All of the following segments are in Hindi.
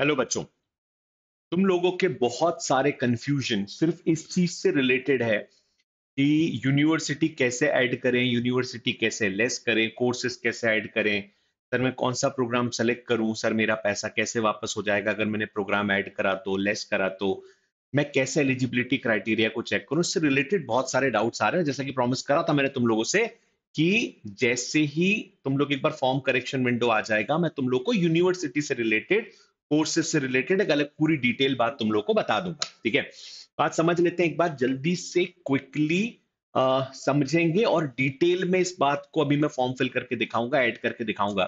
हेलो बच्चों तुम लोगों के बहुत सारे कंफ्यूजन सिर्फ इस चीज से रिलेटेड है कि यूनिवर्सिटी कैसे ऐड करें यूनिवर्सिटी कैसे लेस करें कोर्सेज कैसे ऐड करें सर मैं कौन सा प्रोग्राम सेलेक्ट करूं सर मेरा पैसा कैसे वापस हो जाएगा अगर मैंने प्रोग्राम ऐड करा तो लेस करा तो मैं कैसे एलिजिबिलिटी क्राइटेरिया को चेक करूं उससे रिलेटेड बहुत सारे डाउट्स आ रहे हैं जैसा कि प्रॉमिस करा था मैंने तुम लोगों से कि जैसे ही तुम लोग एक बार फॉर्म करेक्शन विंडो आ जाएगा मैं तुम लोग को यूनिवर्सिटी से रिलेटेड कोर्सेस से रिलेटेड एक अलग पूरी डिटेल बात तुम लोग को बता दूंगा ठीक है बात समझ लेते हैं एक बार जल्दी से क्विकली समझेंगे और डिटेल में इस बात को अभी मैं फॉर्म फिल करके दिखाऊंगा ऐड करके दिखाऊंगा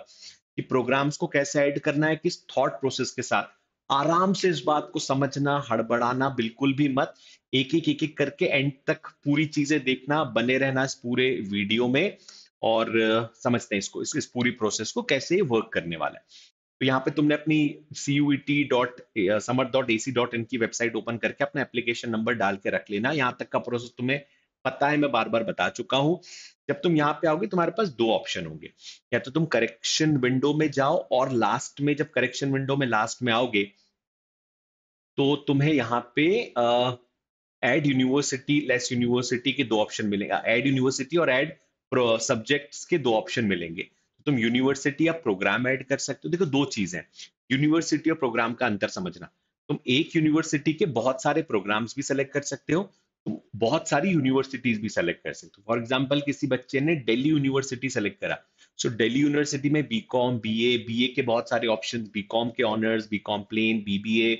कि प्रोग्राम्स को कैसे ऐड करना है किस थॉट प्रोसेस के साथ आराम से इस बात को समझना हड़बड़ाना बिल्कुल भी मत एक एक एक एक करके एंड तक पूरी चीजें देखना बने रहना इस पूरे वीडियो में और समझते हैं इसको इस, इस पूरी प्रोसेस को कैसे वर्क करने वाला है तो यहाँ पे तुमने अपनी C U T dot Samarth dot A C dot in की वेबसाइट ओपन करके अपना एप्लीकेशन नंबर डाल के रख लेना यहाँ तक का प्रोसेस तुम्हें पता है मैं बार बार बता चुका हूँ जब तुम यहाँ पे आओगे तुम्हारे पास दो ऑप्शन होंगे या तो तुम करेक्शन विंडो में जाओ और लास्ट में जब करेक्शन विंडो में लास्ट में आओगे तो तुम्हें यहाँ पे एड यूनिवर्सिटी लेस यूनिवर्सिटी के दो ऑप्शन मिलेगा एड यूनिवर्सिटी और एड सब्जेक्ट्स के दो ऑप्शन मिलेंगे तुम यूनिवर्सिटी या प्रोग्राम ऐड कर सकते हो देखो दो चीजें यूनिवर्सिटी और प्रोग्राम का अंतर समझना तुम एक यूनिवर्सिटी के बहुत सारे प्रोग्राम्स भी सेलेक्ट कर सकते हो तुम बहुत सारी यूनिवर्सिटीज भी सेलेक्ट कर सकते हो फॉर एग्जाम्पल किसी बच्चे ने डेली यूनिवर्सिटी सेलेक्ट करा सो डेली यूनिवर्सिटी में B com B A B A के बहुत सारे ऑप्शन बी कॉम के honours B com plain B B A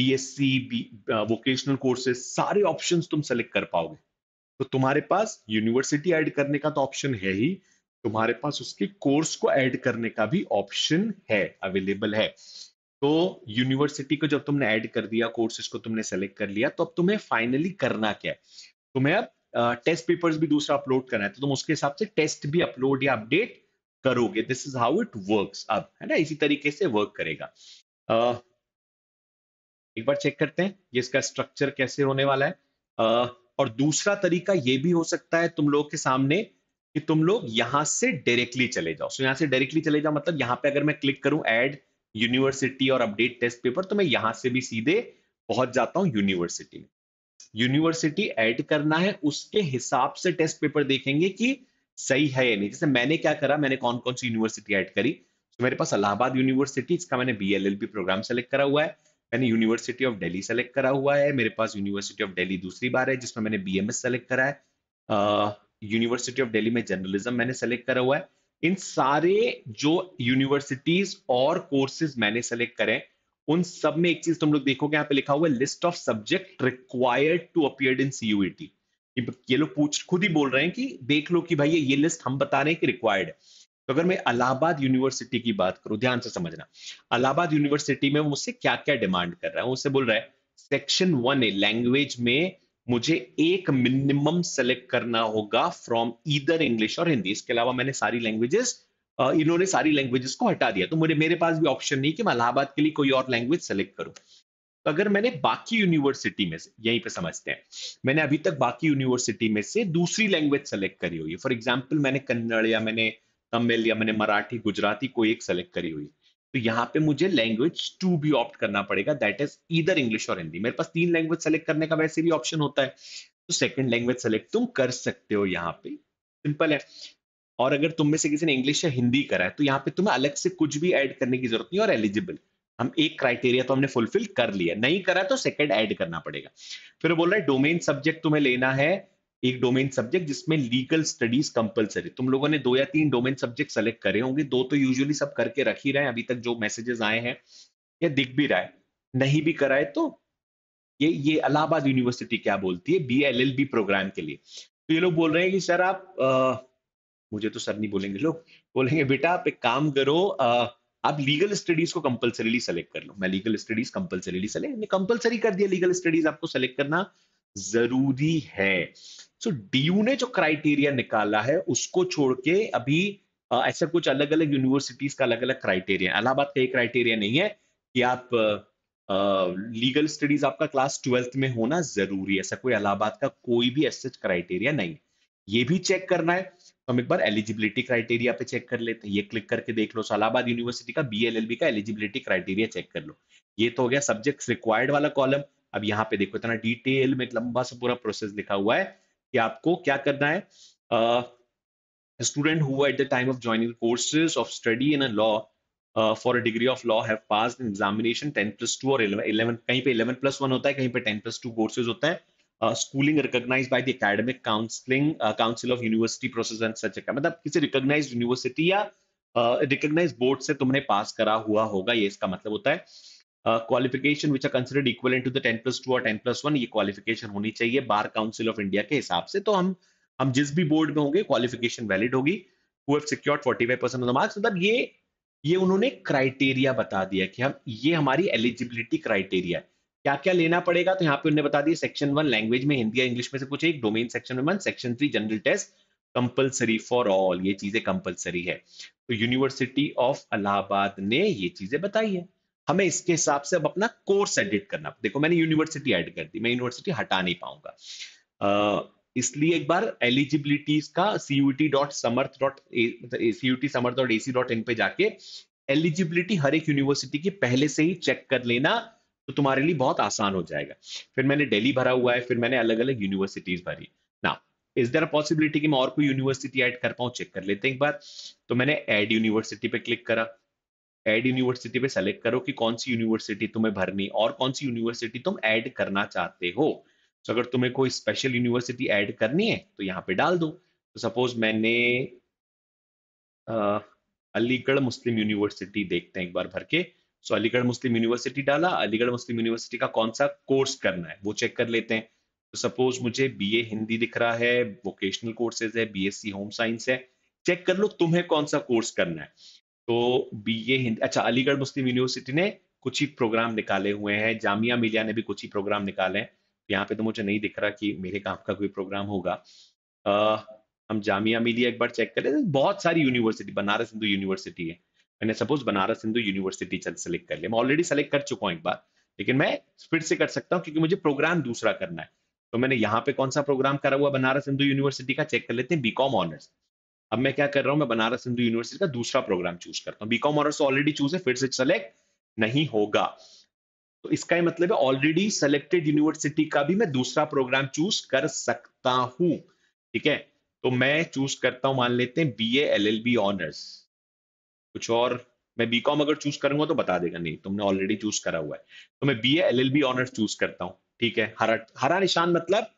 B S C vocational courses सारे ऑप्शन तुम सेलेक्ट कर पाओगे तो तुम्हारे पास यूनिवर्सिटी ऐड करने का तो ऑप्शन है ही तुम्हारे पास उसके कोर्स को ऐड करने का भी ऑप्शन है अवेलेबल है तो यूनिवर्सिटी को जब तुमने ऐड कर दिया कोर्सेज को तुमने सेलेक्ट कर लिया तो अब तुम्हें फाइनली करना क्या है तुम्हें अब टेस्ट पेपर्स भी दूसरा अपलोड करना है तो तुम उसके हिसाब से टेस्ट भी अपलोड या अपडेट करोगे this is how it work अब है ना इसी तरीके से वर्क करेगा uh, एक बार चेक करते हैं ये इसका स्ट्रक्चर कैसे होने वाला है uh, और दूसरा तरीका ये भी हो सकता है तुम लोग के सामने कि तुम लोग यहां से डायरेक्टली चले जाओ सो so, यहां से डायरेक्टली चले जाओ मतलब यहां पे अगर मैं क्लिक करूं एड यूनिवर्सिटी और अपडेट टेस्ट पेपर तो मैं यहां से भी सीधे पहुंच जाता हूं यूनिवर्सिटी में यूनिवर्सिटी ऐड करना है उसके हिसाब से टेस्ट पेपर देखेंगे कि सही है या नहीं जैसे मैंने क्या करा मैंने कौन कौन सी यूनिवर्सिटी ऐड करी तो मेरे पास अलाहाबाद यूनिवर्सिटी इसका मैंने बी प्रोग्राम सेलेक्ट करा हुआ है मैंने यूनिवर्सिटी ऑफ डेली सेलेक्ट करा हुआ है मेरे पास यूनिवर्सिटी ऑफ डेली दूसरी बार है जिसमें मैंने बी सेलेक्ट करा है यूनिवर्सिटी ऑफ दिल्ली में जर्नलिज्म मैंने सेलेक्ट करा हुआ है इन सारे जो यूनिवर्सिटीज और कोर्सेज मैंने सेलेक्ट करें उन सब में एक चीज तुम लोग देखोगे यहाँ पे लिखा हुआ है list of subject required to appear in CUET ये लोग पूछ खुद ही बोल रहे हैं कि देख लो कि भाई ये लिस्ट हम बता रहे हैं कि रिक्वायर्ड है तो अगर मैं अलाहाबाद यूनिवर्सिटी की बात करूं ध्यान से समझना अलाहाबाद यूनिवर्सिटी में वो मुझसे क्या क्या डिमांड कर रहा है वो उससे बोल रहा है सेक्शन वन ए लैंग्वेज में मुझे एक मिनिमम सेलेक्ट करना होगा फ्रॉम ईदर इंग्लिश और हिंदी इसके अलावा मैंने सारी लैंग्वेजेस इन्होंने सारी लैंग्वेजेस को हटा दिया तो मुझे मेरे पास भी ऑप्शन नहीं कि मैं इलाहाबाद के लिए कोई और लैंग्वेज सेलेक्ट करूं तो अगर मैंने बाकी यूनिवर्सिटी में से यहीं पे समझते हैं मैंने अभी तक बाकी यूनिवर्सिटी में से दूसरी लैंग्वेज सेलेक्ट करी हुई है फॉर एग्जाम्पल मैंने कन्नड़ या मैंने तमिल या मैंने मराठी गुजराती कोई एक सेलेक्ट करी हुई तो यहाँ पे मुझे लैंग्वेज टू भी ऑप्ट करना पड़ेगा दैट इज ईदर इंग्लिश और हिंदी मेरे पास तीन लैंग्वेज सेलेक्ट करने का वैसे भी ऑप्शन होता है तो सेकेंड लैंग्वेज सेलेक्ट तुम कर सकते हो यहाँ पे सिंपल है और अगर तुम में से किसी ने इंग्लिश या हिंदी करा है तो यहाँ पे तुम्हें अलग से कुछ भी ऐड करने की जरूरत नहीं और एलिजिबल हम एक क्राइटेरिया तो हमने फुलफिल कर लिया नहीं करा तो सेकंड ऐड करना पड़ेगा फिर बोल रहा है डोमेन सब्जेक्ट तुम्हें लेना है एक डोमेन सब्जेक्ट जिसमें लीगल स्टडीज कंपलसरी तुम लोगों ने दो या तीन डोमेन सब्जेक्ट सेलेक्ट करे होंगे दो तो यूजुअली सब करके रख ही रहे हैं अभी तक जो मैसेजेस आए हैं या दिख भी रहा है नहीं भी कराए तो ये ये अलाहाबाद यूनिवर्सिटी क्या बोलती है बी बी प्रोग्राम के लिए तो ये लोग बोल रहे हैं कि सर आप आ, मुझे तो सर नहीं बोलेंगे लोग बोलेंगे बेटा आप एक काम करो आ, आप लीगल स्टडीज को कंपलसरीली सेलेक्ट कर लो मैं legal studies compulsorily select compulsory कर दिया लीगल स्टडीज आपको सेलेक्ट करना जरूरी है सो so, डीयू ने जो क्राइटेरिया निकाला है उसको छोड़ के अभी ऐसा कुछ अलग अलग यूनिवर्सिटीज का अलग अलग क्राइटेरिया अलाहाबाद का एक क्राइटेरिया नहीं है कि आप लीगल uh, स्टडीज आपका क्लास ट्वेल्थ में होना जरूरी है ऐसा कोई अलाहाबाद का कोई भी एस क्राइटेरिया नहीं है ये भी चेक करना है तो हम एक बार एलिजिबिलिटी क्राइटेरिया पे चेक कर लेते हैं ये क्लिक करके देख लो अलाहाबाद यूनिवर्सिटी का बी का एलिजिबिलिटी क्राइटेरिया चेक कर लो ये तो हो गया सब्जेक्ट रिक्वायर्ड वाला कॉलम अब यहाँ पे देखो इतना डिटेल में लंबा सा पूरा प्रोसेस लिखा हुआ है कि आपको क्या करना है स्टूडेंट हुआ at the time of joining courses of study in a law for a degree of law have pass examination ten plus two और इलेवन कहीं पे इलेवन प्लस वन होता है कहीं पे टेन प्लस टू कोर्सेज होता है schooling recognise by the academic counselling council of university process and such मतलब किसी रिकोगनाइज यूनिवर्सिटी या रिकोगनाइज बोर्ड से तुमने पास करा हुआ होगा ये इसका मतलब होता है qualification which are considered equivalent to the ten plus two और टेन प्लस वन ये क्वालिफिकेशन होनी चाहिए बार काउंसिल ऑफ इंडिया के हिसाब से तो हम हम जिस भी बोर्ड में होंगे क्वालिफिकेशन वैलिड होगी मार्क्स मतलब ये ये उन्होंने क्राइटेरिया बता दिया कि हम ये हमारी एलिजिबिलिटी क्राइटेरिया है क्या क्या लेना पड़ेगा तो यहाँ पे उन्होंने बता दिया सेक्शन वन लैंग्वेज में हिंदी या इंग्लिश में से कुछ एक domain section one section three general test compulsory for all ये चीजें कंपलसरी है तो यूनिवर्सिटी ऑफ अलाहाबाद ने ये चीजें बताई है हमें इसके हिसाब से अब अपना कोर्स एडिट करना देखो मैंने यूनिवर्सिटी ऐड कर दी मैं यूनिवर्सिटी हटा नहीं पाऊंगा इसलिए एक बार एलिजिबिलिटीज का CUET dot Samarth dot CUET Samarth dot AC dot in पे जाके एलिजिबिलिटी हर एक यूनिवर्सिटी की पहले से ही चेक कर लेना तो तुम्हारे लिए बहुत आसान हो जाएगा फिर मैंने दिल्ली भरा हुआ है फिर मैंने अलग अलग यूनिवर्सिटीज भरी ना इज देर पॉसिबिलिटी कि मैं और कोई यूनिवर्सिटी ऐड कर पाऊँ चेक कर लेते हैं एक बार तो मैंने एड यूनिवर्सिटी पे क्लिक करा एड यूनिवर्सिटी पे सेलेक्ट करो कि कौन सी यूनिवर्सिटी तुम्हें भरनी और कौन सी यूनिवर्सिटी तुम ऐड करना चाहते हो तो अगर तुम्हें कोई स्पेशल यूनिवर्सिटी ऐड करनी है तो यहाँ पे डाल दो तो सपोज मैंने अलीगढ़ मुस्लिम यूनिवर्सिटी देखते हैं एक बार भर के so so, Aligarh Muslim university डाला अलीगढ़ मुस्लिम यूनिवर्सिटी का कौन सा कोर्स करना है वो चेक कर लेते हैं तो सपोज मुझे बीए हिंदी दिख रहा है वोकेशनल कोर्सेज है बीएससी होम साइंस है चेक कर लो तुम्हें कौन सा कोर्स करना है तो बीए हिंदी अच्छा अलीगढ़ मुस्लिम यूनिवर्सिटी ने कुछ ही प्रोग्राम निकाले हुए हैं जामिया मिलिया ने भी कुछ ही प्रोग्राम निकाले हैं यहाँ पे तो मुझे नहीं दिख रहा कि मेरे काम का कोई प्रोग्राम होगा आ, हम जामिया मिलिया एक बार चेक करें बहुत सारी यूनिवर्सिटी बनारस हिंदू यूनिवर्सिटी है मैंने सपोज बनारस हिंदू यूनिवर्सिटी चल सेलेक्ट कर लिया मैं ऑलरेडी सेलेक्ट कर चुका हूँ एक बार लेकिन मैं फिर से कर सकता हूँ क्योंकि मुझे प्रोग्राम दूसरा करना है तो मैंने यहाँ पे कौन सा प्रोग्राम करा हुआ बनारस हिंदू यूनिवर्सिटी का चेक कर लेते हैं बीकॉम ऑनर्स अब मैं क्या कर रहा हूँ मैं बनारस हिंदू यूनिवर्सिटी का दूसरा प्रोग्राम चूज करता हूँ बीकॉम ऑनर्स ऑलरेडी चूज है फिर से सेलेक्ट नहीं होगा तो इसका ही मतलब है ऑलरेडी सेलेक्टेड यूनिवर्सिटी का भी मैं दूसरा प्रोग्राम चूज कर सकता हूँ ठीक है तो मैं चूज करता हूँ मान लेते हैं B L L B honours कुछ और मैं बीकॉम अगर चूज करूंगा तो बता देगा नहीं तुमने ऑलरेडी चूज करा हुआ है तो मैं B L L B honours choose करता हूँ ठीक है हरा हरा निशान मतलब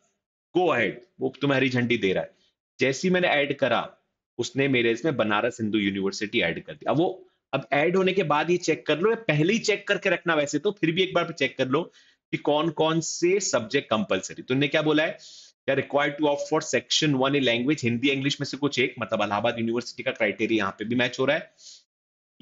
गो अहेड वो तुम्हें हरी झंडी दे रहा है जैसी मैंने ऐड करा उसने मेरे इसमें बनारस हिंदू यूनिवर्सिटी ऐड कर दिया वो अब ऐड होने के बाद ये चेक कर लो या पहले ही चेक करके रखना वैसे तो फिर भी एक बार चेक कर लो कि कौन कौन से सब्जेक्ट कंपलसरी तुमने क्या बोला है required to of for section one A language Hindi English में से कुछ एक मतलब अलाहाबाद यूनिवर्सिटी का क्राइटेरिया यहाँ पे भी मैच हो रहा है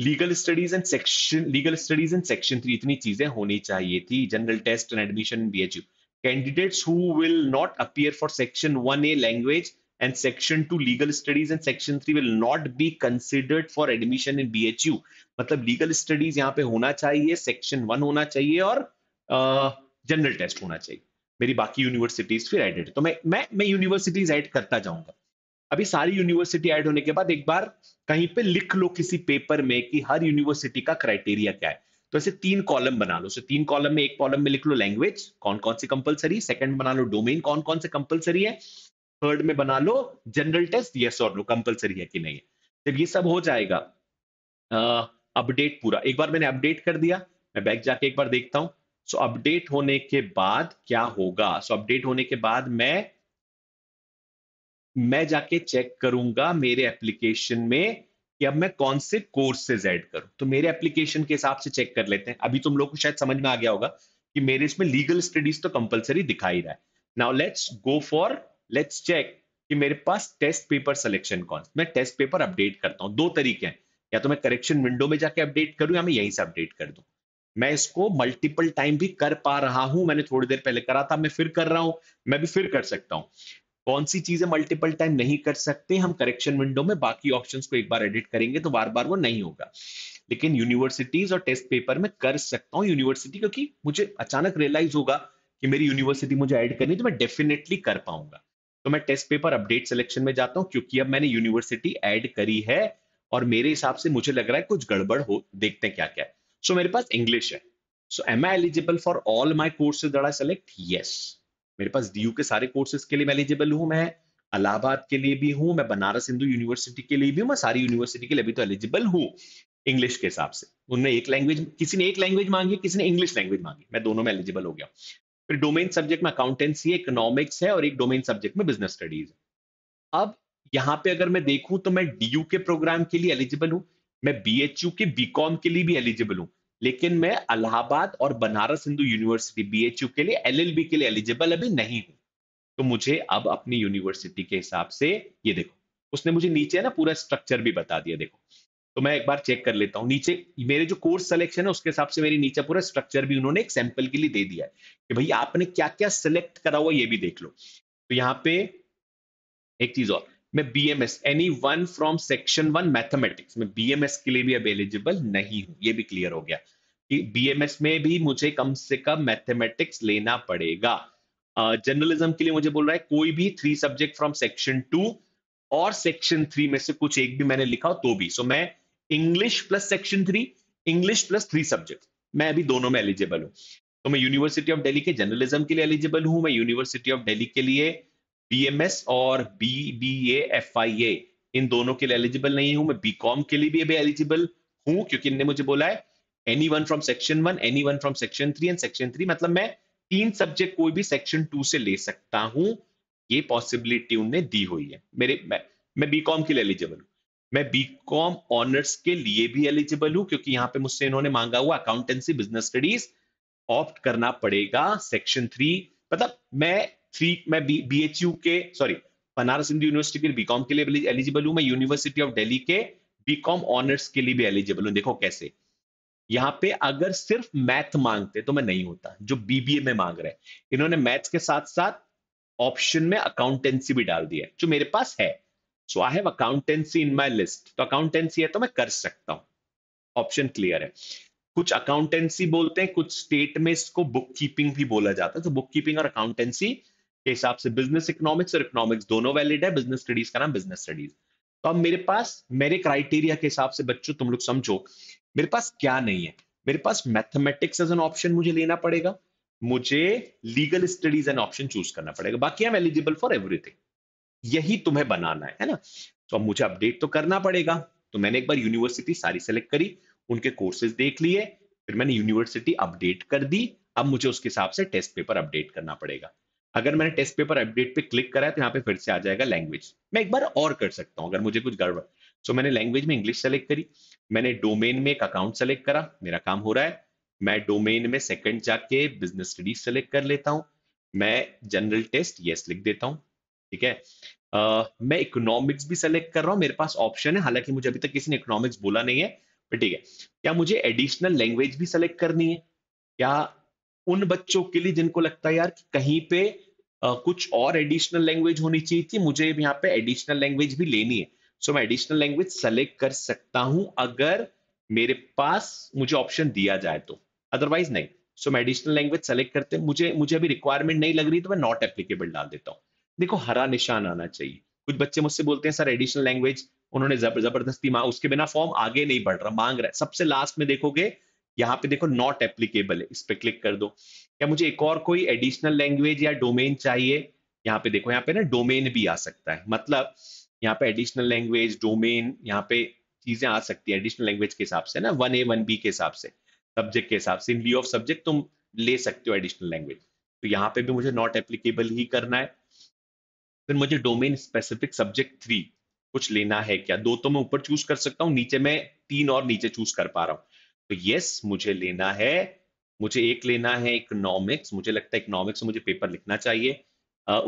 legal studies and section legal studies and section three इतनी चीजें होनी चाहिए थी general test and admission B H U candidates who will not appear for section one A language and section 2 legal studies and section 3 will not be considered for admission in BHU मतलब legal studies यहाँ पे होना चाहिए section 1 होना चाहिए और जनरल टेस्ट होना चाहिए मेरी बाकी यूनिवर्सिटीज फिर एडेड तो मैं मैं मैं यूनिवर्सिटीज ऐड करता जाऊंगा अभी सारी यूनिवर्सिटी ऐड होने के बाद एक बार कहीं पे लिख लो किसी पेपर में कि हर यूनिवर्सिटी का क्राइटेरिया क्या है तो ऐसे तीन कॉलम बना लो सो तीन कॉलम में एक कॉलम में लिख लो लैंग्वेज कौन कौन सी कंपलसरी सेकंड बना लो डोमेन कौन कौन से कंपलसरी है थर्ड में बना लो जनरल टेस्ट यस और नो कंपलसरी है कि नहीं है जब ये सब हो जाएगा अपडेट पूरा एक बार मैंने अपडेट कर दिया मैं बैक जाके एक बार देखता हूं सो so, अपडेट होने के बाद क्या होगा सो so, अपडेट होने के बाद मैं मैं जाके चेक करूंगा मेरे एप्लीकेशन में कि अब मैं कौन से कोर्सेज ऐड करूं तो मेरे एप्लीकेशन के हिसाब से चेक कर लेते हैं अभी तुम लोग को शायद समझ में आ गया होगा कि मेरे इसमें लीगल स्टडीज तो कंपलसरी दिखाई रहा है now let's go for let's check कि मेरे पास टेस्ट पेपर सिलेक्शन कौन मैं टेस्ट पेपर अपडेट करता हूँ दो तरीके हैं या तो मैं करेक्शन विंडो में जाके अपडेट करूँ या मैं यहीं से अपडेट कर दूँ मैं इसको मल्टीपल टाइम भी कर पा रहा हूं मैंने थोड़ी देर पहले करा था मैं फिर कर रहा हूं मैं भी फिर कर सकता हूं कौन सी चीजें मल्टीपल टाइम नहीं कर सकते हम करेक्शन विंडो में बाकी ऑप्शंस को एक बार एडिट करेंगे तो बार बार वो नहीं होगा लेकिन यूनिवर्सिटीज और टेस्ट पेपर में कर सकता हूँ यूनिवर्सिटी क्योंकि मुझे अचानक रियलाइज होगा कि मेरी यूनिवर्सिटी मुझे ऐड करनी तो मैं डेफिनेटली कर पाऊंगा तो मैं टेस्ट पेपर अपडेट सिलेक्शन में जाता हूँ क्योंकि अब मैंने यूनिवर्सिटी एड करी है और मेरे हिसाब से मुझे लग रहा है कुछ गड़बड़ हो देखते हैं क्या क्या है सो so, मेरे पास इंग्लिश है so am I eligible for all my courses दड़ा सेलेक्ट यस मेरे पास डी के सारे कोर्सेज के लिए मैं एलिजिबल हूँ मैं अलाहाबाद के लिए भी हूँ मैं बनारस हिंदू यूनिवर्सिटी के लिए भी हूँ मैं सारी यूनिवर्सिटी के लिए भी तो एलिजिबल हूँ इंग्लिश के हिसाब से उनने एक लैंग्वेज किसी ने एक लैंग्वेज मांगी किसी ने इंग्लिश लैंग्वेज मांगी मैं दोनों में एलिजिबल हो गया फिर डोमेन सब्जेक्ट में अकाउंटेंसी है इकोनॉमिक्स है और एक डोमेन सब्जेक्ट में बिजनेस स्टडीज है अब यहाँ पे अगर मैं देखूं तो मैं डी के प्रोग्राम के लिए एलिजिबल हूँ मैं बी के बी के लिए भी एलिजिबल हूँ लेकिन मैं अलाहाबाद और बनारस हिंदू यूनिवर्सिटी बी के लिए एल के लिए एलिजिबल अभी नहीं हूँ तो मुझे अब अपनी यूनिवर्सिटी के हिसाब से ये देखो उसने मुझे नीचे ना पूरा स्ट्रक्चर भी बता दिया देखो तो मैं एक बार चेक कर लेता हूँ नीचे मेरे जो कोर्स सिलेक्शन है उसके हिसाब से मेरी नीचे पूरा स्ट्रक्चर भी उन्होंने एक सैंपल के लिए दे दिया है कि भाई आपने क्या क्या सिलेक्ट करा हुआ ये भी देख लो तो यहाँ पे एक चीज और मैं B M S any one from section one mathematics में बी एम एस के लिए भी अब एलिजिबल नहीं हूं ये भी क्लियर हो गया कि बी एम एस में भी मुझे कम से कम मैथमेटिक्स लेना पड़ेगा जर्नलिज्म uh, के लिए मुझे बोल रहा है कोई भी three subject from section two और सेक्शन थ्री में से कुछ एक भी मैंने लिखा हो तो भी सो so, मैं English plus section three English plus three subject मैं अभी दोनों में एलिजिबल हूँ तो मैं यूनिवर्सिटी ऑफ दिल्ली के जर्नलिज्म के लिए एलिजिबल हूँ मैं यूनिवर्सिटी ऑफ दिल्ली के लिए बीएमएस और B B F I A इन दोनों के लिए एलिजिबल नहीं हूँ मैं बी कॉम के लिए भी अभी एलिजिबल हूँ क्योंकि इनने मुझे बोला है any one from section one any one from section three and section three मतलब मैं तीन सब्जेक्ट कोई भी सेक्शन टू से ले सकता हूँ ये पॉसिबिलिटी उनने दी हुई है मेरे मैं, मैं कॉम के लिए एलिजिबल हूँ मैं बी कॉम ऑनर्स के लिए भी एलिजिबल हूं क्योंकि यहाँ पे मुझसे इन्होंने मांगा हुआ अकाउंटेंसी बिजनेस स्टडीज ऑप्ट करना पड़ेगा सेक्शन थ्री मतलब मैं थ्री मैं बी एच यू के सॉरी बनारस हिंदू यूनिवर्सिटी के बी कॉम के लिए एलिजिबल हूं मैं यूनिवर्सिटी ऑफ डेली के बी कॉम ऑनर्स के लिए भी एलिजिबल हूं देखो कैसे यहाँ पे अगर सिर्फ मैथ मांगते तो मैं नहीं होता जो बीबीए में मांग रहे इन्होंने मैथ्स के साथ साथ ऑप्शन में अकाउंटेंसी भी डाल दिया है जो मेरे पास है so I have accountancy in my list तो अकाउंटेंसी है तो मैं कर सकता हूं ऑप्शन क्लियर है कुछ अकाउंटेंसी बोलते हैं कुछ स्टेट में इसको बुक कीपिंग भी बोला जाता है तो बुक कीपिंग और अकाउंटेंसी के हिसाब से बिजनेस इकोनॉमिक्स और इकोनॉमिक्स दोनों वैलिड है बिजनेस स्टडीज का नाम बिजनेस स्टडीज तो अब मेरे पास मेरे क्राइटेरिया के हिसाब से बच्चों तुम लोग समझो मेरे पास क्या नहीं है मेरे पास मैथमेटिक्स एज एन ऑप्शन मुझे लेना पड़ेगा मुझे legal studies an option choose करना पड़ेगा बाकी I am eligible for everything यही तुम्हें बनाना है है ना तो अब मुझे अपडेट तो करना पड़ेगा तो मैंने एक बार यूनिवर्सिटी सारी सेलेक्ट करी उनके कोर्सेज देख लिए फिर मैंने यूनिवर्सिटी अपडेट कर दी अब मुझे उसके हिसाब से टेस्ट पेपर अपडेट करना पड़ेगा अगर मैंने टेस्ट पेपर अपडेट पे क्लिक करा है तो यहाँ पे फिर से आ जाएगा लैंग्वेज मैं एक बार और कर सकता हूँ अगर मुझे कुछ गड़बड़ सो so, मैंने लैंग्वेज में इंग्लिश सेलेक्ट करी मैंने डोमेन में एक अकाउंट सेलेक्ट करा मेरा काम हो रहा है मैं डोमेन में सेकंड जाके बिजनेस स्टडीज सेलेक्ट कर लेता हूँ मैं जनरल टेस्ट यस लिख देता हूँ ठीक है मैं इकोनॉमिक्स भी सेलेक्ट कर रहा हूँ मेरे पास ऑप्शन है हालांकि मुझे अभी तक किसी ने इकोनॉमिक्स बोला नहीं है पर ठीक है क्या मुझे एडिशनल लैंग्वेज भी सेलेक्ट करनी है क्या उन बच्चों के लिए जिनको लगता है यार कि कहीं पे आ, कुछ और एडिशनल लैंग्वेज होनी चाहिए थी मुझे यहाँ पे एडिशनल लैंग्वेज भी लेनी है सो so, मैं एडिशनल लैंग्वेज सेलेक्ट कर सकता हूं अगर मेरे पास मुझे ऑप्शन दिया जाए तो अदरवाइज नहीं सो so, मैं एडिशनल लैंग्वेज सेलेक्ट करते मुझे मुझे अभी रिक्वायरमेंट नहीं लग रही तो मैं नॉट एप्लीकेबल डाल देता हूँ देखो हरा निशान आना चाहिए कुछ बच्चे मुझसे बोलते हैं सर एडिशनल लैंग्वेज उन्होंने जबरदस्ती मांग उसके बिना फॉर्म आगे नहीं बढ़ रहा मांग रहा है सबसे लास्ट में देखोगे यहाँ पे देखो नॉट एप्लीकेबल है इस पर क्लिक कर दो क्या मुझे एक और कोई एडिशनल लैंग्वेज या डोमेन चाहिए यहाँ पे देखो यहाँ पे ना डोमेन भी आ सकता है मतलब यहाँ पे एडिशनल लैंग्वेज डोमेन यहाँ पे चीजें आ सकती है एडिशनल लैंग्वेज के हिसाब से ना वन ए वन बी के हिसाब से सब्जेक्ट के हिसाब से इन व्यू ऑफ सब्जेक्ट तुम ले सकते हो एडिशनल लैंग्वेज तो यहाँ पे भी मुझे नॉट एप्लीकेबल ही करना है फिर मुझे डोमेन स्पेसिफिक सब्जेक्ट थ्री कुछ लेना है क्या दो तो मैं ऊपर चूज कर सकता हूँ नीचे मैं तीन और नीचे चूज कर पा रहा हूँ तो यस मुझे लेना है मुझे एक लेना है इकोनॉमिक्स मुझे लगता है इकोनॉमिक्स में मुझे पेपर लिखना चाहिए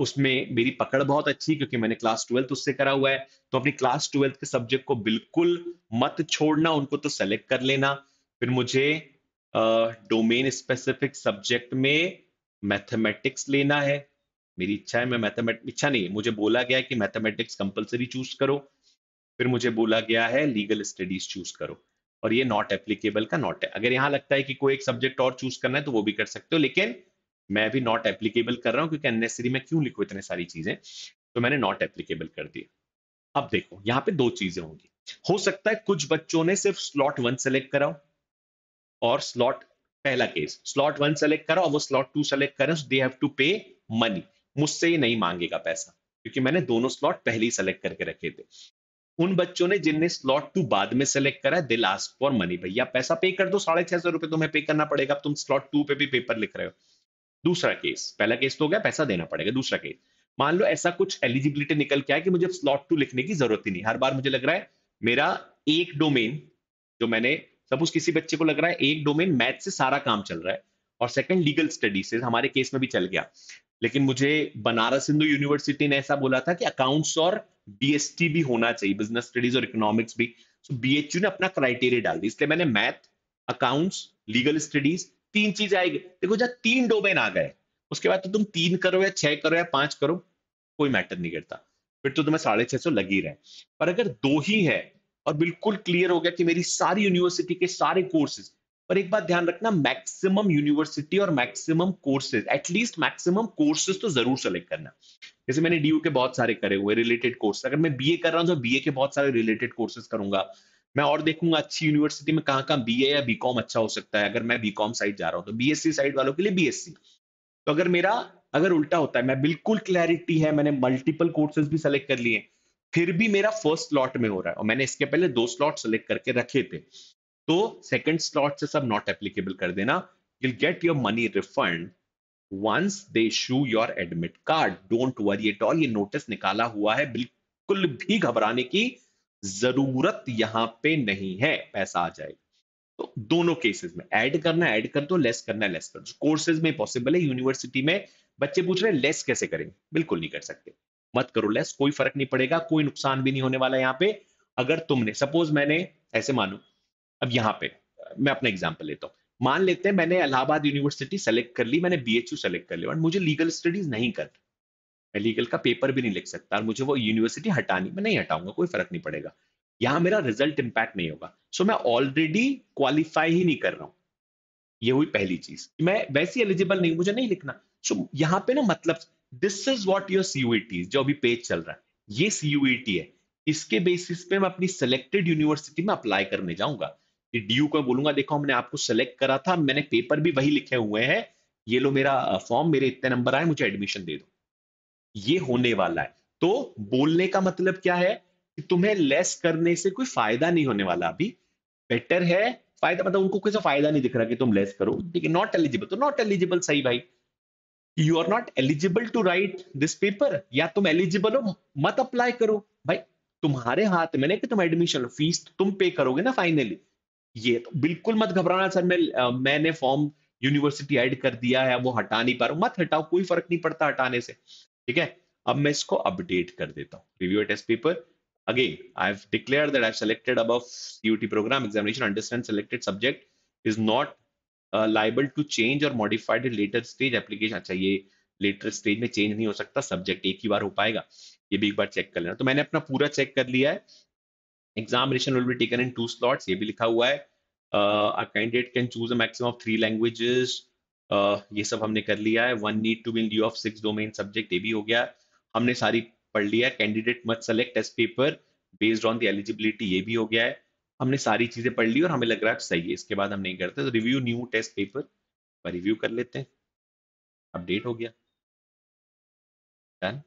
उसमें मेरी पकड़ बहुत अच्छी क्योंकि मैंने क्लास ट्वेल्थ उससे करा हुआ है तो अपनी क्लास ट्वेल्थ के सब्जेक्ट को बिल्कुल मत छोड़ना उनको तो सेलेक्ट कर लेना फिर मुझे डोमेन स्पेसिफिक सब्जेक्ट में मैथमेटिक्स लेना है मेरी इच्छा है मैं मैथमेट इच्छा नहीं है मुझे बोला गया कि मैथमेटिक्स कंपलसरी चूज करो फिर मुझे बोला गया है लीगल स्टडीज चूज करो और ये नॉट एप्लीकेबल का नॉट है अगर यहाँ लगता है कि कोई एक सब्जेक्ट और चूज करना है तो वो भी कर सकते हो लेकिन मैं भी नॉट एप्लीकेबल कर रहा हूँ क्योंकि अननेसरी में क्यों लिखो इतने सारी चीजें तो मैंने नॉट एप्लीकेबल कर दिया अब देखो यहाँ पे दो चीजें होंगी हो सकता है कुछ बच्चों ने सिर्फ स्लॉट वन सेलेक्ट कराओ और स्लॉट पहला केस स्लॉट वन सेलेक्ट करो और वो स्लॉट टू सेलेक्ट करें they have to pay money मुझसे ही नहीं मांगेगा पैसा क्योंकि मैंने दोनों स्लॉट पहले ही सेलेक्ट करके रखे थे उन बच्चों ने जिनने स्लॉट टू बाद में सेलेक्ट करा है दिल फॉर मनी भैया पैसा पे कर दो साढ़े छह सौ रुपए तुम्हें पे करना पड़ेगा तुम स्लॉट टू पे भी पेपर लिख रहे हो दूसरा केस पहला केस तो हो गया पैसा देना पड़ेगा दूसरा केस मान लो ऐसा कुछ एलिजिबिलिटी निकल के आया कि मुझे स्लॉट टू लिखने की जरूरत ही नहीं हर बार मुझे लग रहा है मेरा एक डोमेन जो मैंने सपोज किसी बच्चे को लग रहा है एक डोमेन मैथ से सारा काम चल रहा है और सेकंड लीगल स्टडी से हमारे केस में भी चल गया लेकिन मुझे बनारस हिंदू यूनिवर्सिटी ने ऐसा बोला था कि अकाउंट्स और बीएसटी भी होना चाहिए बिजनेस स्टडीज और इकोनॉमिक्स भी सो बीएचयू ने अपना क्राइटेरिया डाल दिया इसलिए मैंने मैथ अकाउंट्स लीगल स्टडीज तीन चीज आएगी देखो जब तीन डोमेन आ गए उसके बाद तो तुम तीन करो या छह करो या पांच करो कोई मैटर नहीं करता फिर तो तुम्हें साढ़े छह सौ लग ही रहे पर अगर दो ही है और बिल्कुल क्लियर हो गया कि मेरी सारी यूनिवर्सिटी के सारे कोर्सेज पर एक बात ध्यान रखना मैक्सिमम यूनिवर्सिटी और maximum courses at least maximum courses तो जरूर सेलेक्ट करना जैसे मैंने डीयू के बहुत सारे करे हुए रिलेटेड कोर्स अगर मैं बीए कर रहा हूँ तो बीए के बहुत सारे रिलेटेड कोर्सेज करूंगा मैं और देखूंगा अच्छी यूनिवर्सिटी में कहाँ कहाँ ए या बीकॉम अच्छा हो सकता है अगर मैं बीकॉम साइड जा रहा हूँ तो बीएससी साइड वालों के लिए बीएससी तो अगर मेरा अगर उल्टा होता है मैं बिल्कुल क्लैरिटी है मैंने मल्टीपल कोर्सेज भी सेलेक्ट कर लिए फिर भी मेरा फर्स्ट स्लॉट में हो रहा है और मैंने इसके पहले दो स्लॉट सेलेक्ट करके रखे थे तो सेकेंड स्लॉट से सब नॉट एप्लीकेबल कर देना you'll get your money refund once they show your admit card don't worry at all ये नोटिस निकाला हुआ है बिल्कुल भी घबराने की जरूरत यहां पे नहीं है पैसा आ जाएगा तो दोनों केसेस में ऐड करना ऐड कर दो लेस करना लेस कर दो कोर्सेज में पॉसिबल है यूनिवर्सिटी में बच्चे पूछ रहे हैं लेस कैसे करें बिल्कुल नहीं कर सकते मत करो लेस कोई फर्क नहीं पड़ेगा कोई नुकसान भी नहीं होने वाला यहाँ पे अगर तुमने सपोज मैंने ऐसे मानो अब यहाँ पे मैं अपना एग्जाम्पल लेता हूँ मान लेते हैं मैंने इलाहाबाद यूनिवर्सिटी सेलेक्ट कर ली मैंने बी एच सेलेक्ट कर लिया मुझे लीगल स्टडीज नहीं कर मैं लीगल का पेपर भी नहीं लिख सकता और मुझे वो यूनिवर्सिटी हटानी मैं नहीं हटाऊंगा कोई फर्क नहीं पड़ेगा यहाँ मेरा रिजल्ट इम्पैक्ट नहीं होगा सो so, मैं ऑलरेडी क्वालिफाई ही नहीं कर रहा हूँ ये हुई पहली चीज मैं वैसे एलिजिबल नहीं मुझे नहीं लिखना सो so, यहाँ पे ना मतलब this is what your CUET जो अभी पेज चल रहा है ये सीयूईटी e है इसके बेसिस पे मैं अपनी सिलेक्टेड यूनिवर्सिटी में अप्लाई करने जाऊंगा कि ड्यू को बोलूंगा देखो हमने आपको सेलेक्ट करा था मैंने पेपर भी वही लिखे हुए हैं ये लो मेरा फॉर्म मेरे इतने नंबर आए मुझे एडमिशन दे दो ये होने वाला है तो बोलने का मतलब क्या है कि तुम्हें लेस करने से कोई फायदा नहीं होने वाला अभी बेटर है फायदा मतलब उनको कोई फायदा नहीं दिख रहा कि तुम लेस करो ठीक है नॉट एलिजिबल तो नॉट एलिजिबल सही भाई you are not eligible to write this paper या तुम एलिजिबल हो मत अप्लाई करो भाई तुम्हारे हाथ में ना कि तुम एडमिशन फीस तुम पे करोगे ना फाइनली ये तो बिल्कुल मत घबराना सर मैं मैंने फॉर्म यूनिवर्सिटी ऐड कर दिया है वो हटा नहीं पा मत हटाओ कोई फर्क नहीं पड़ता हटाने से ठीक है अब मैं इसको अपडेट कर देता हूँ review test paper again I have declare that I selected above CUET programme examination understand selected subject is not liable to change और मॉडिफाइड लेटर स्टेज एप्लीकेशन अच्छा ये लेटर स्टेज में चेंज नहीं हो सकता सब्जेक्ट एक ही बार हो पाएगा ये भी एक बार चेक कर लेना तो मैंने अपना पूरा चेक कर लिया है examination will be taken in two slots ये भी लिखा हुआ है candidate can choose a maximum of three languages ये सब हमने कर लिया है one need to be in of six domain subject ये भी हो गया हमने सारी पढ़ लिया candidate must select test paper based on the eligibility ये भी हो गया है हमने सारी चीजें पढ़ ली और हमें लग रहा है सही है इसके बाद हम नहीं करते तो review new test paper review कर लेते हैं अपडेट हो गया डन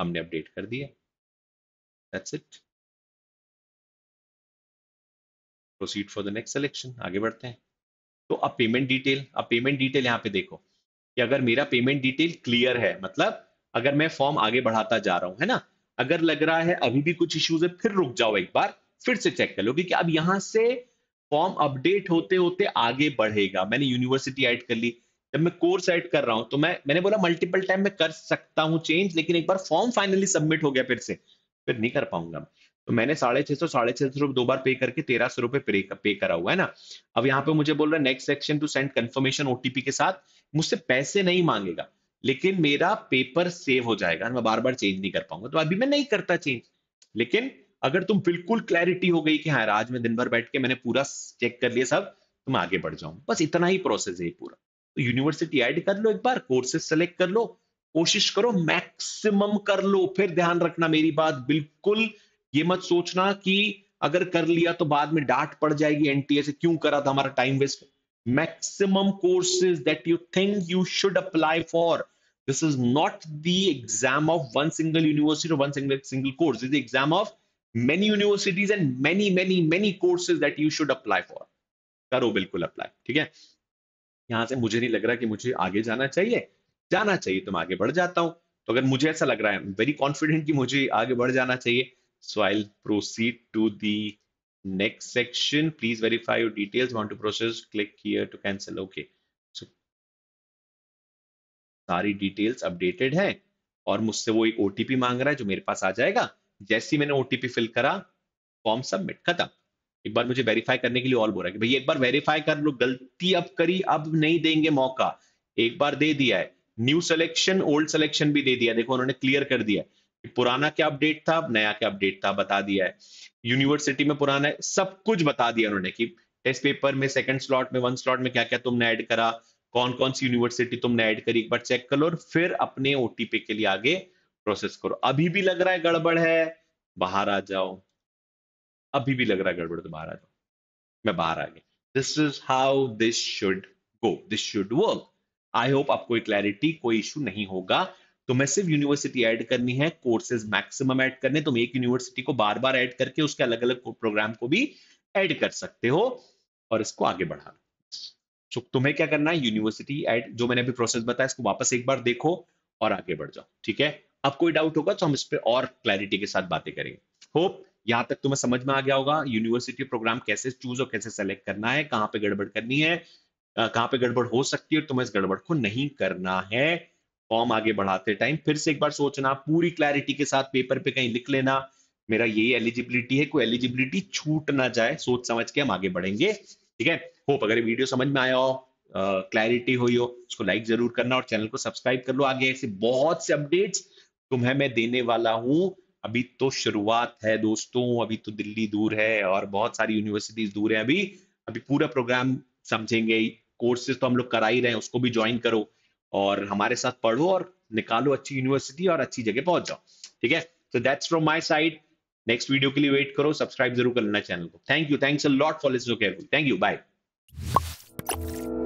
हमने अपडेट कर दिया that's it proceed for the next selection आगे बढ़ते हैं तो अब पेमेंट डिटेल अब पेमेंट डिटेल यहां पे देखो कि अगर मेरा पेमेंट डिटेल क्लियर है मतलब अगर मैं फॉर्म आगे बढ़ाता जा रहा हूं है ना अगर लग रहा है अभी भी कुछ इश्यूज है फिर रुक जाओ एक बार फिर से चेक कर लो क्योंकि अब यहां से फॉर्म अपडेट होते होते आगे बढ़ेगा मैंने यूनिवर्सिटी ऐड कर ली जब मैं कोर्स ऐड कर रहा हूं तो मैं मैंने बोला मल्टीपल टाइम मैं कर सकता हूं चेंज लेकिन एक बार फॉर्म फाइनली सबमिट हो गया फिर से फिर नहीं कर पाऊंगा तो मैंने साढ़े छह सौ साढ़े छह सौ रुपए दो बार पे करके तेरह सौ रुपए पे, करा हुआ है ना अब यहाँ पे मुझे बोल रहा है next section to send confirmation OTP के साथ मुझसे पैसे नहीं मांगेगा लेकिन मेरा पेपर सेव हो जाएगा मैं बार बार चेंज नहीं कर पाऊंगा तो अभी मैं नहीं करता चेंज लेकिन अगर तुम बिल्कुल क्लैरिटी हो गई कि हाँ आज मैं दिन भर बैठ के मैंने पूरा चेक कर लिया सब तो मैं आगे बढ़ जाऊं बस इतना ही प्रोसेस है पूरा तो यूनिवर्सिटी ऐड कर लो एक बार कोर्सेज सेलेक्ट कर लो कोशिश करो मैक्सिमम कर लो फिर ध्यान रखना मेरी बात बिल्कुल ये मत सोचना कि अगर कर लिया तो बाद में डांट पड़ जाएगी एनटीए से क्यों करा था हमारा time waste maximum courses that you think you should apply for this is not the exam of one single university और one single single course is the exam of many universities and many many many courses that you should apply for करो बिल्कुल अप्लाई ठीक है यहां से मुझे नहीं लग रहा कि मुझे आगे जाना चाहिए जाना चाहिए तो मैं आगे बढ़ जाता हूँ तो अगर मुझे ऐसा लग रहा है वेरी कॉन्फिडेंट कि मुझे आगे बढ़ जाना चाहिए so I proceed to the next section please verify your details want to process click here to cancel okay so सारी डिटेल्स अपडेटेड है और मुझसे वो एक ओटीपी मांग रहा है जो मेरे पास आ जाएगा जैसे ही मैंने ओटीपी फिल करा फॉर्म सबमिट खत्म एक बार मुझे वेरीफाई करने के लिए ऑल बोल रहा है कि भाई एक बार वेरीफाई कर लो गलती अब करी अब नहीं देंगे मौका एक बार दे दिया है न्यू सिलेक्शन ओल्ड सिलेक्शन भी दे दिया देखो उन्होंने क्लियर कर दिया कि पुराना क्या अपडेट था नया क्या अपडेट था बता दिया है यूनिवर्सिटी में पुराना है सब कुछ बता दिया उन्होंने कि टेस्ट पेपर में सेकंड स्लॉट में वन स्लॉट में क्या क्या तुमने ऐड करा कौन कौन सी यूनिवर्सिटी तुमने ऐड करी एक बार चेक कर लो और फिर अपने ओटीपी के लिए आगे प्रोसेस करो अभी भी लग रहा है गड़बड़ है बाहर आ जाओ अभी भी लग रहा है गड़बड़ तो बाहर आ जाओ मैं बाहर आ गया this is how this should go this should work I hope आपको क्लैरिटी कोई इशू नहीं होगा तो मैं सिर्फ यूनिवर्सिटी ऐड करनी है कोर्सेज मैक्सिमम ऐड करने तुम तो एक यूनिवर्सिटी को बार बार ऐड करके उसके अलग अलग प्रोग्राम को भी ऐड कर सकते हो और इसको आगे बढ़ाना तो तुम्हें क्या करना है यूनिवर्सिटी ऐड जो मैंने अभी प्रोसेस बताया इसको वापस एक बार देखो और आगे बढ़ जाओ ठीक है अब कोई डाउट होगा तो हम इस पर और क्लैरिटी के साथ बातें करेंगे होप यहाँ तक तुम्हें समझ में आ गया होगा यूनिवर्सिटी प्रोग्राम कैसे चूज और कैसे सेलेक्ट करना है कहाँ पे गड़बड़ करनी है कहाँ पे गड़बड़ हो सकती है तुम्हें इस गड़बड़ को नहीं करना है फॉर्म आगे बढ़ाते टाइम फिर से एक बार सोचना पूरी क्लैरिटी के साथ पेपर पे कहीं लिख लेना मेरा यही एलिजिबिलिटी है कोई एलिजिबिलिटी छूट ना जाए सोच समझ के हम आगे बढ़ेंगे ठीक है होप अगर वीडियो समझ में आया हो क्लैरिटी हुई हो उसको लाइक जरूर करना और चैनल को सब्सक्राइब कर लो आगे ऐसे बहुत से अपडेट्स तुम्हें मैं देने वाला हूँ अभी तो शुरुआत है दोस्तों अभी तो दिल्ली दूर है और बहुत सारी यूनिवर्सिटीज दूर है अभी अभी पूरा प्रोग्राम समझेंगे कोर्सेज तो हम लोग करा ही रहे हैं उसको भी ज्वाइन करो और हमारे साथ पढ़ो और निकालो अच्छी यूनिवर्सिटी और अच्छी जगह पहुंच जाओ ठीक है so that's from my side next video के लिए वेट करो सब्सक्राइब जरूर कर लेना चैनल को thank you thanks a lot for listening careful thank you bye